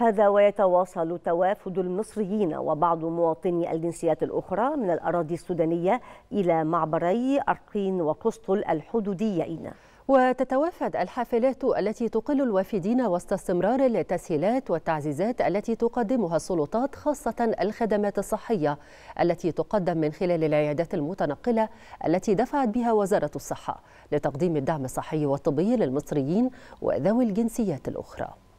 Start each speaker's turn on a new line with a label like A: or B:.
A: هذا ويتواصل توافد المصريين وبعض مواطني الجنسيات
B: الأخرى من الأراضي السودانية إلى معبري أرقين وقسطل الحدوديين وتتوافد الحافلات التي تقل الوافدين وسط استمرار التسهيلات والتعزيزات التي تقدمها السلطات خاصة الخدمات الصحية التي تقدم من خلال العيادات المتنقلة التي دفعت بها وزارة الصحة لتقديم الدعم الصحي والطبي للمصريين وذوي الجنسيات الأخرى